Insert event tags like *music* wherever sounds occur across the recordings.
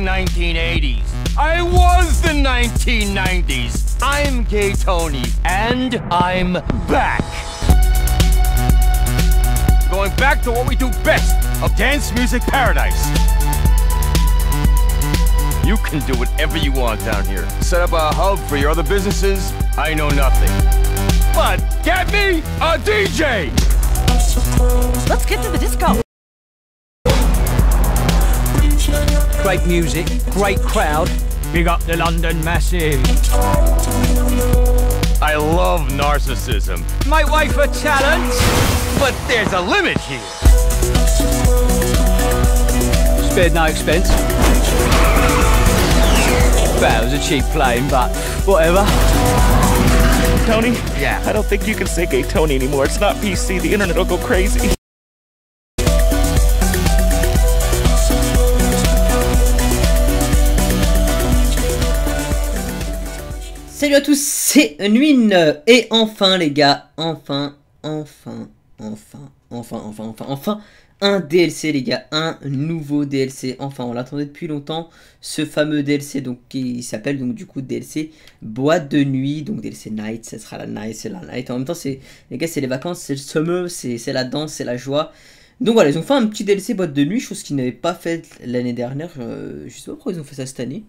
1980s. I was the 1990s. I'm Gay Tony, and I'm back. Going back to what we do best of dance music paradise. You can do whatever you want down here. Set up a hub for your other businesses. I know nothing. But get me a DJ! Let's get to the disco. great music, great crowd. Big up the London Massive. I love narcissism. My wife a talent, but there's a limit here. Spared no expense. That was a cheap plane, but whatever. Tony? Yeah? I don't think you can say gay Tony anymore. It's not PC. The internet will go crazy. Salut à tous, c'est Nuin Et enfin les gars, enfin, enfin, enfin, enfin, enfin, enfin, enfin, un DLC les gars, un nouveau DLC. Enfin, on l'attendait depuis longtemps, ce fameux DLC donc qui s'appelle donc du coup DLC boîte de nuit, donc DLC night, ça sera la night, c'est la night. En même temps, les gars, c'est les vacances, c'est le summer, c'est la danse, c'est la joie. Donc voilà, ils ont fait un petit DLC boîte de nuit, chose qu'ils n'avaient pas fait l'année dernière. Je euh, je sais pas pourquoi ils ont fait ça cette année.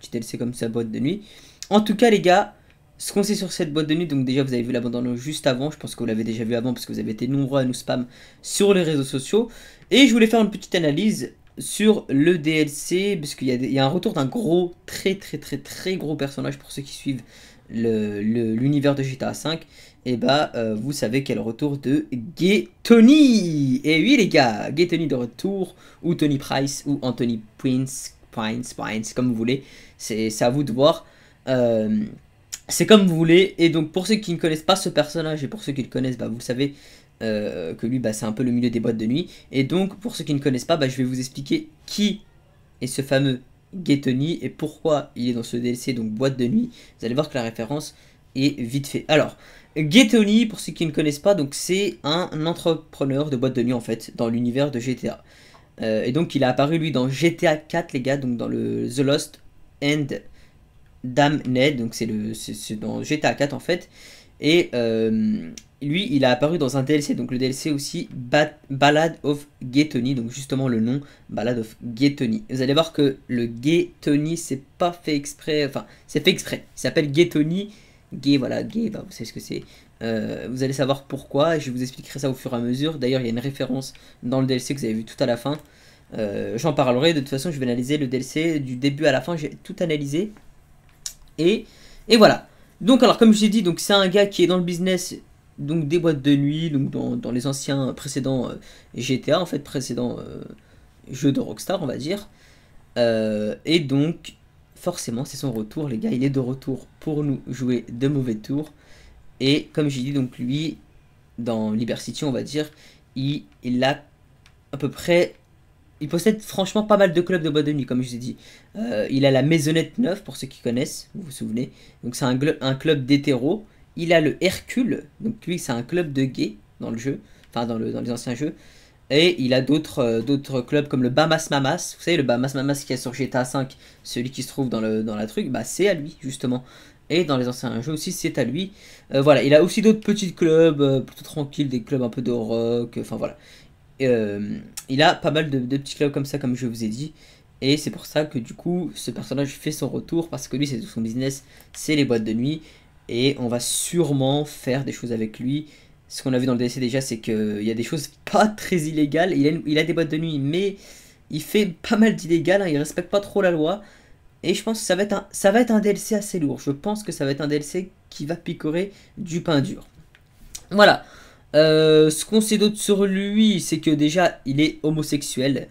Petit DLC comme ça boîte de nuit. En tout cas, les gars, ce qu'on sait sur cette boîte de nuit, donc déjà vous avez vu l'abandon juste avant, je pense que vous l'avez déjà vu avant parce que vous avez été nombreux à nous spam sur les réseaux sociaux. Et je voulais faire une petite analyse sur le DLC, parce qu'il y, a un retour d'un gros, très très très très gros personnage pour ceux qui suivent l'univers de GTA V. Et eh bah, ben, euh, vous savez quel retour de Gay Tony Et eh oui les gars, Gay Tony de retour, ou Tony Price, ou Anthony Prince, Prince, Prince, comme vous voulez, c'est à vous de voir. Euh, c'est comme vous voulez. Et donc pour ceux qui ne connaissent pas ce personnage et pour ceux qui le connaissent, bah, vous savez euh, que lui bah, c'est un peu le milieu des boîtes de nuit. Et donc pour ceux qui ne connaissent pas, bah, je vais vous expliquer qui est ce fameux Gettoni et pourquoi il est dans ce DLC, donc boîte de nuit. Vous allez voir que la référence est vite fait. Alors, Gettoni pour ceux qui ne connaissent pas, donc c'est un entrepreneur de boîte de nuit en fait dans l'univers de GTA. Euh, et donc il a apparu lui dans GTA 4 les gars, donc dans le The Lost End Dame Ned, donc c'est dans GTA 4 en fait. Et euh, lui, il a apparu dans un DLC, donc le DLC aussi bat Ballad of Gay donc justement le nom Ballad of Gay Vous allez voir que le Gay c'est pas fait exprès, enfin c'est fait exprès. Il s'appelle Gay voilà gay, bah, vous savez ce que c'est. Euh, vous allez savoir pourquoi, je vous expliquerai ça au fur et à mesure. D'ailleurs, il y a une référence dans le DLC que vous avez vu tout à la fin. Euh, j'en parlerai, de toute façon je vais analyser le DLC du début à la fin, j'ai tout analysé, et, voilà. Donc alors comme je dit, donc c'est un gars qui est dans le business donc des boîtes de nuit, donc dans, les anciens euh, précédents euh, GTA en fait, précédents jeu jeux de Rockstar on va dire. Euh, et donc forcément c'est son retour les gars, il est de retour pour nous jouer de mauvais tours. Et comme j'ai dit donc lui dans Liberty City on va dire, il, il a à peu près il possède franchement pas mal de clubs de bois de nuit, comme je vous ai dit. Euh, il a la Maisonnette Neuve, pour ceux qui connaissent, vous vous souvenez. Donc c'est un, club d'hétéro. Il a le Hercule, donc lui c'est un club de gays dans le jeu, enfin dans, les anciens jeux. Et il a d'autres euh, clubs comme le Bamas Mamas. Vous savez, le Bamas Mamas qui est sur GTA V, celui qui se trouve dans, la truc, bah c'est à lui justement. Et dans les anciens jeux aussi, c'est à lui. Euh, voilà, il a aussi d'autres petits clubs, plutôt tranquilles, des clubs un peu de rock, enfin voilà. Euh, il a pas mal de, petits clubs comme ça, comme je vous ai dit. Et c'est pour ça que du coup, ce personnage fait son retour parce que lui, c'est son business, c'est les boîtes de nuit. Et on va sûrement faire des choses avec lui. Ce qu'on a vu dans le DLC déjà, c'est qu'il euh, y a des choses *laughs* pas très illégales. Il a, a, des boîtes de nuit, mais il fait pas mal d'illégales. Hein. il respecte pas trop la loi. Et je pense que ça va, être un, ça va être un DLC assez lourd. Je pense que ça va être un DLC qui va picorer du pain dur. Voilà. Euh, ce qu'on sait d'autre sur lui, c'est que déjà, il est homosexuel.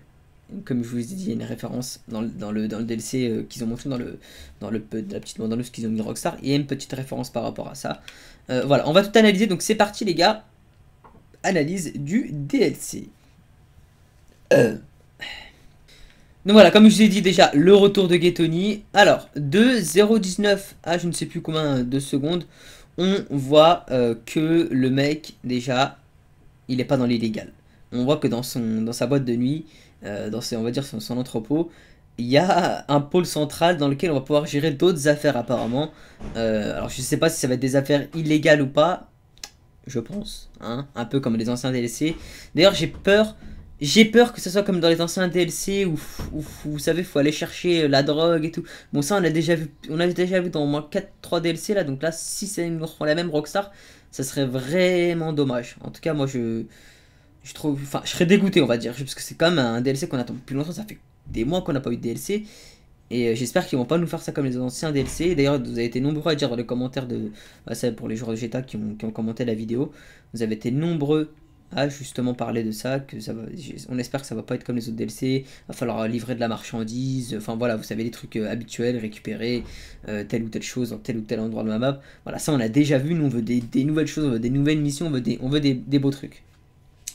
Comme je vous ai dit, il y a une référence dans le, dans le, DLC euh, qu'ils ont montré dans le, dans le de la petite qu'ils ont mis Rockstar. Il y a une petite référence par rapport à ça. Euh, voilà, on va tout analyser. Donc c'est parti, les gars. Analyse du DLC. Donc voilà, comme je vous ai dit déjà, le retour de Gettoni. Alors, de 0,19 à je ne sais plus combien de secondes, on voit euh, que le mec, déjà, il n'est pas dans l'illégal. On voit que dans, son, dans sa boîte de nuit, euh, dans ses, on va dire son, entrepôt, il y a un pôle central dans lequel on va pouvoir gérer d'autres affaires apparemment. Euh, alors je sais pas si ça va être des affaires illégales ou pas, je pense, hein, un peu comme les anciens DLC. D'ailleurs j'ai peur j'ai peur que ce soit comme dans les anciens DLC où, vous savez, faut aller chercher euh, la drogue et tout. Bon, ça, on l'a déjà vu, on a déjà vu dans au moins 4, 3 DLC là. Donc là, si ça nous rend la même Rockstar, ça serait vraiment dommage. En tout cas, moi, je, je trouve, enfin, je serais dégoûté, on va dire, parce que c'est quand même un DLC qu'on attend depuis longtemps. Ça fait des mois qu'on n'a pas eu de DLC. Et euh, j'espère qu'ils vont pas nous faire ça comme les anciens DLC. D'ailleurs, vous avez été nombreux à dire dans les commentaires de. C'est bah, pour les joueurs de GTA qui ont, qui ont commenté la vidéo. Vous avez été nombreux justement parler de ça, que ça va, on espère que ça va pas être comme les autres DLC, va falloir livrer de la marchandise, enfin voilà, vous savez, les trucs euh, habituels, récupérer euh, telle ou telle chose en tel ou tel endroit de la map. Voilà, ça on a déjà vu, nous on veut des, nouvelles choses, on veut des nouvelles missions, on veut des, on veut des, beaux trucs.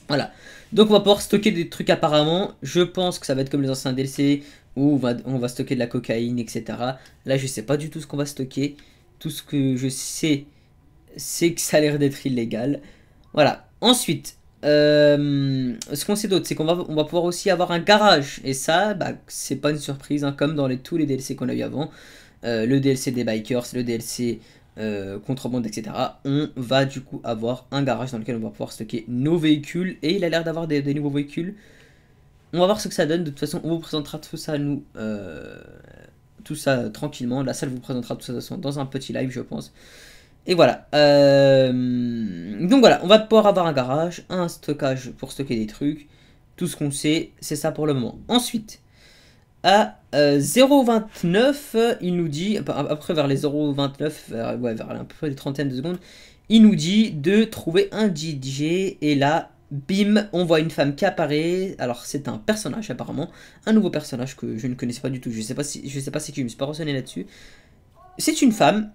Voilà. Donc on va pouvoir stocker des trucs apparemment. Je pense que ça va être comme les anciens DLC où on va, on va stocker de la cocaïne, etc. Là je sais pas du tout ce qu'on va stocker. Tout ce que je sais, c'est que ça a l'air d'être illégal. Voilà. Ensuite, euh, ce qu'on sait d'autre, c'est qu'on va, pouvoir aussi avoir un garage. Et ça, bah, c'est pas une surprise, hein, comme dans tous les DLC qu'on a eu avant. Euh, le DLC des Bikers, le DLC euh, Contrebande, etc. On va du coup avoir un garage dans lequel on va pouvoir stocker nos véhicules. Et il a l'air d'avoir des, nouveaux véhicules. On va voir ce que ça donne. De toute façon, on vous présentera tout ça, à nous, tout ça tranquillement. La salle vous présentera tout ça de toute façon dans un petit live, je pense. Et voilà. Euh, donc voilà, on va pouvoir avoir un garage, un stockage pour stocker des trucs. Tout ce qu'on sait, c'est ça pour le moment. Ensuite, à 0,29, euh, il nous dit, après vers les 0,29, vers, ouais, vers un peu les trentaines de secondes, il nous dit de trouver un DJ. Et là, bim, on voit une femme qui apparaît. Alors c'est un personnage apparemment, un nouveau personnage que je ne connaissais pas du tout. Je sais pas si, je sais pas si je me suis pas renseigné là-dessus. C'est une femme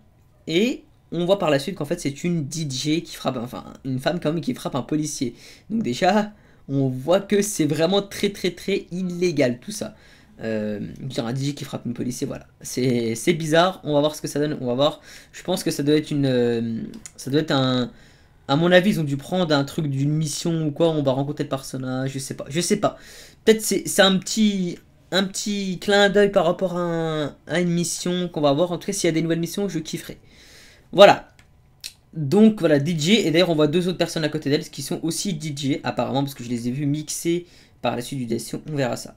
et on voit par la suite qu'en fait c'est une DJ qui frappe, enfin une femme quand même qui frappe un policier. Donc déjà, on voit que c'est vraiment très très très illégal tout ça. Euh, un DJ qui frappe une policier, voilà. C'est bizarre, on va voir ce que ça donne, on va voir. Je pense que ça doit être une... Euh, ça doit être un... À mon avis, ils ont dû prendre un truc d'une mission ou quoi, on va rencontrer le personnage, je sais pas, je sais pas. Peut-être c'est un petit un petit clin d'œil par rapport à, à une mission qu'on va voir. En tout cas, s'il y a des nouvelles missions, je kifferai. Voilà. Donc voilà, DJ, et d'ailleurs on voit deux autres personnes à côté d'elle qui sont aussi DJ apparemment, parce que je les ai vus mixer par la suite du dessin, on verra ça.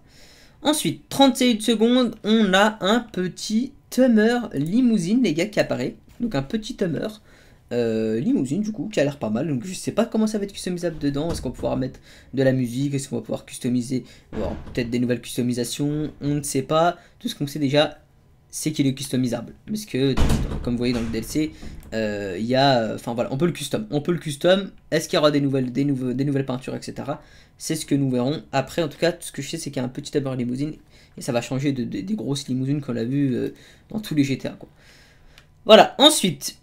Ensuite, 38 secondes, on a un petit Tummer Limousine, les gars, qui apparaît. Donc un petit Tummer euh, Limousine, du coup, qui a l'air pas mal. Donc je sais pas comment ça va être customisable dedans. Est-ce qu'on va pouvoir mettre de la musique Est-ce qu'on va pouvoir customiser Peut-être des nouvelles customisations On ne sait pas. Tout ce qu'on sait déjà, c'est qu'il est customisable. Parce que, comme vous voyez dans le DLC, euh, il y a, enfin voilà, on peut le custom. On peut le custom. Est-ce qu'il y aura des nouvelles, des, nouvelles peintures, etc. C'est ce que nous verrons. Après, en tout cas, ce que je sais, c'est qu'il y a un petit abord limousine et ça va changer de, des grosses limousines qu'on a vu euh, dans tous les GTA. Voilà. Ensuite,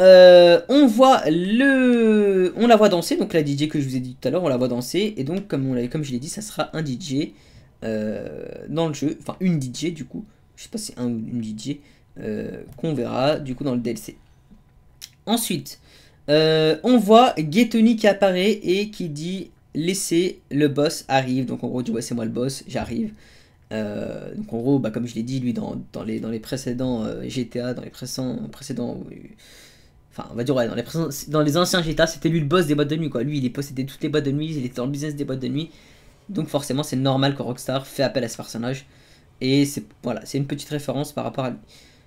euh, on voit le, on la voit danser. Donc la DJ que je vous ai dit tout à l'heure, on la voit danser. Et donc comme on comme je l'ai dit, ça sera un DJ dans le jeu, enfin une DJ du coup je sais pas si c'est un ou une DJ euh, qu'on verra du coup dans le DLC. Ensuite, euh, on voit Getoni qui apparaît et qui dit laissez le boss arrive. Donc en gros, tu vois, c'est moi le boss, j'arrive. Euh, donc en gros, bah, comme je l'ai dit lui dans, dans, les, précédents GTA, dans les précédents, précédents enfin on va dire ouais, dans les, dans les anciens GTA, c'était lui le boss des boîtes de nuit quoi. Lui il est possédé toutes les boîtes de nuit, il était dans le business des boîtes de nuit. Donc forcément c'est normal que Rockstar fait appel à ce personnage et c'est voilà, c'est une petite référence par rapport à lui.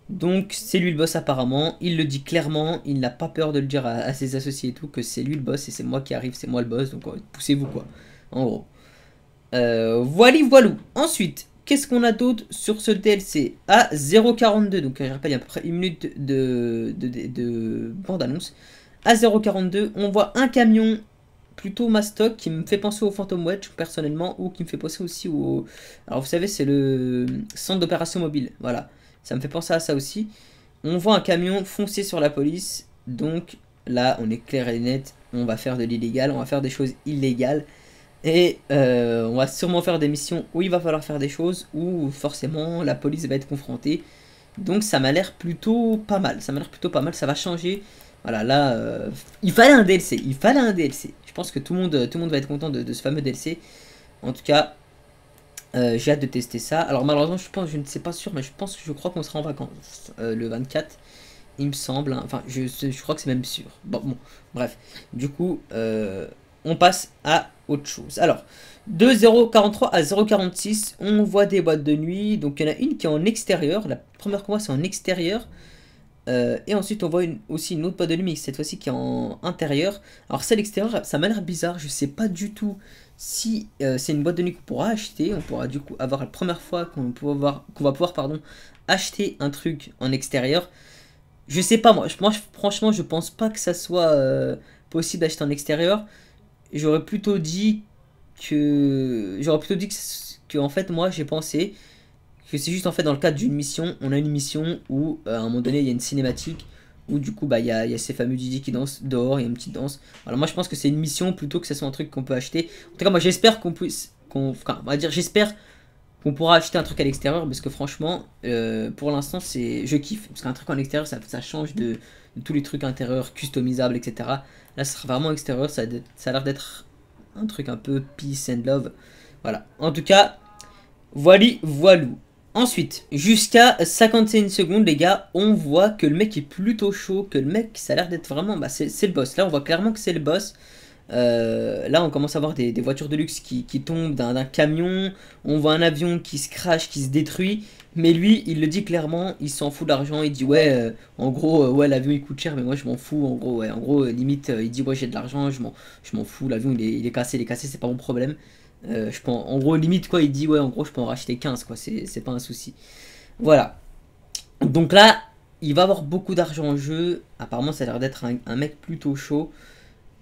Donc c'est lui le boss apparemment, il le dit clairement, il n'a pas peur de le dire à, ses associés et tout, que c'est lui le boss et c'est moi qui arrive, c'est moi le boss, donc poussez-vous quoi, en gros. Euh, voilà, voilou. Ensuite, qu'est-ce qu'on a d'autre sur ce DLC À 0,42, donc euh, je rappelle, il y a à peu près une minute de, de, de, de bande-annonce. À 0,42, on voit un camion plutôt Mastoc qui me fait penser au Phantom Watch personnellement ou qui me fait penser aussi au... Alors vous savez c'est le centre d'opération mobile, voilà. Ça me fait penser à ça aussi. On voit un camion foncer sur la police, donc là on est clair et net, on va faire de l'illégal, on va faire des choses illégales. Et euh, on va sûrement faire des missions où il va falloir faire des choses, où forcément la police va être confrontée. Donc ça m'a l'air plutôt pas mal, ça m'a l'air plutôt pas mal, ça va changer. Voilà, là, euh, il fallait un DLC, il fallait un DLC. Je pense que tout le monde, euh, tout le monde va être content de, ce fameux DLC. En tout cas, euh, j'ai hâte de tester ça. Alors malheureusement, je pense, je ne sais pas sûr, mais je pense que je crois qu'on sera en vacances euh, le 24. Il me semble. Hein. Enfin, je, crois que c'est même sûr. Bon, bon, bref. Du coup, on passe à autre chose. Alors, de 0,43 à 0,46, on voit des boîtes de nuit. Donc, il y en a une qui est en extérieur. La première qu'on voit, c'est en extérieur. Euh, et ensuite, on voit aussi une autre boîte de nuit, cette fois-ci qui est en intérieur. Alors, celle extérieure, ça m'a l'air bizarre. Je sais pas du tout si euh, c'est une boîte de nuit qu'on pourra acheter. On pourra du coup avoir la première fois qu'on va pouvoir pardon, acheter un truc en extérieur. Je sais pas, moi, franchement, je pense pas que ça soit euh, possible d'acheter en extérieur. J'aurais plutôt dit que. J'aurais plutôt dit que en fait, moi, j'ai pensé que C'est juste en fait dans le cadre d'une mission, on a une mission où euh, à un moment donné il y a une cinématique où du coup bah il y a, ces fameux Didi qui dansent dehors, il y a une petite danse. Alors moi je pense que c'est une mission plutôt que ce soit un truc qu'on peut acheter. En tout cas moi j'espère qu'on puisse, va dire j'espère qu'on pourra acheter un truc à l'extérieur parce que franchement euh, pour l'instant c'est je kiffe parce qu'un truc en extérieur ça, change de, tous les trucs intérieurs customisables etc là ça sera vraiment extérieur ça, a l'air d'être un truc un peu peace and love voilà en tout cas voili voilou Ensuite, jusqu'à 51 secondes, les gars, on voit que le mec est plutôt chaud, que le mec, ça a l'air d'être vraiment... Bah, c'est le boss. Là, on voit clairement que c'est le boss. Euh, là, on commence à voir des, voitures de luxe qui, tombent d'un camion. On voit un avion qui se crache, qui se détruit. Mais lui, il le dit clairement, il s'en fout de l'argent. Il dit, ouais, euh, en gros, euh, ouais, l'avion, il coûte cher, mais moi, je m'en fous. En gros, ouais, en gros limite, il dit, ouais, j'ai de l'argent, je m'en fous. L'avion, il, il, est cassé, il est cassé, c'est pas mon problème. Euh, je pense, en, gros, limite, quoi, il dit, ouais, en gros, je peux en racheter 15, quoi, c'est pas un souci. Voilà. Donc là, il va avoir beaucoup d'argent en jeu. Apparemment, ça a l'air d'être un, mec plutôt chaud.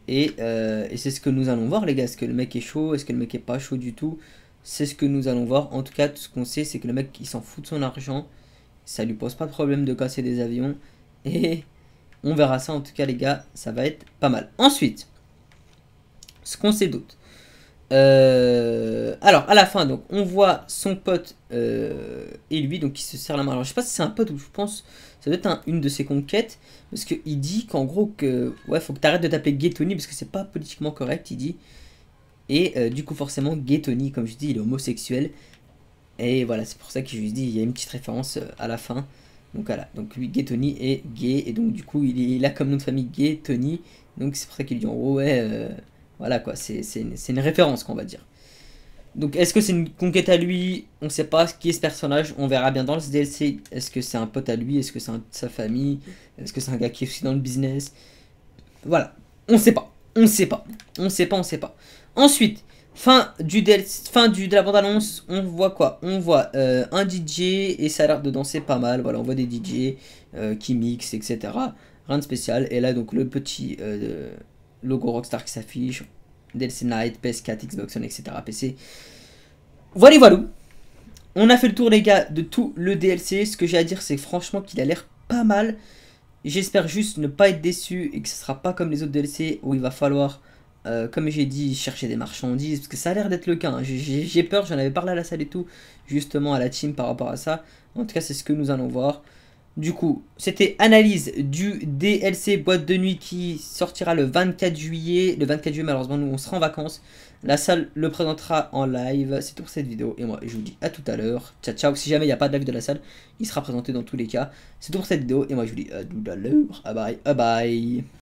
Et, euh, et c'est ce que nous allons voir, les gars. Est-ce que le mec est chaud Est-ce que le mec est pas chaud du tout C'est ce que nous allons voir. En tout cas, tout ce qu'on sait, c'est que le mec, il s'en fout de son argent. Ça lui pose pas de problème de casser des avions. Et on verra ça, en tout cas, les gars. Ça va être pas mal. Ensuite, ce qu'on sait d'autre. Euh, alors, à la fin, donc, on voit son pote euh, et lui, donc, il se sert la main. Alors, je sais pas si c'est un pote ou je pense, ça doit être une de ses conquêtes, parce qu'il dit qu'en gros, que, ouais, faut que t'arrêtes de t'appeler Tony parce que c'est pas politiquement correct, il dit. Et euh, du coup, forcément, Tony comme je dis, il est homosexuel. Et voilà, c'est pour ça que je lui dis, il y a une petite référence à la fin. Donc voilà, donc lui, est gay, et donc du coup, il, est, là a comme nom de famille Tony donc c'est pour ça qu'il dit en gros, ouais voilà quoi, c'est une, une, référence qu'on va dire. Donc est-ce que c'est une conquête à lui On sait pas qui est ce personnage, on verra bien dans le DLC. Est-ce que c'est un pote à lui Est-ce que c'est sa famille Est-ce que c'est un gars qui est aussi dans le business Voilà, on sait pas, on ne sait pas, on sait pas, on sait pas. Ensuite, fin du DLC, fin du, de la bande-annonce, on voit quoi On voit euh, un DJ et ça a l'air de danser pas mal. Voilà, on voit des DJ euh, qui mixent, etc. Rien de spécial. Et là donc le petit... Euh, logo Rockstar qui s'affiche, DLC Night, PS4, Xbox One, etc. PC. Voilà, voilà. On a fait le tour, les gars, de tout le DLC. Ce que j'ai à dire, c'est franchement qu'il a l'air pas mal. J'espère juste ne pas être déçu et que ce sera pas comme les autres DLC où il va falloir, euh, comme j'ai dit, chercher des marchandises. Parce que ça a l'air d'être le cas. Hein. J'ai peur, j'en avais parlé à la salle et tout, justement à la team par rapport à ça. En tout cas, c'est ce que nous allons voir. Du coup, c'était analyse du DLC boîte de nuit qui sortira le 24 juillet. Le 24 juillet, malheureusement, nous, on sera en vacances. La salle le présentera en live. C'est tout pour cette vidéo. Et moi, je vous dis à tout à l'heure. Ciao, ciao. Si jamais il n'y a pas de live de la salle, il sera présenté dans tous les cas. C'est tout pour cette vidéo. Et moi, je vous dis à tout à l'heure. Ah, bye ah, bye. Bye bye.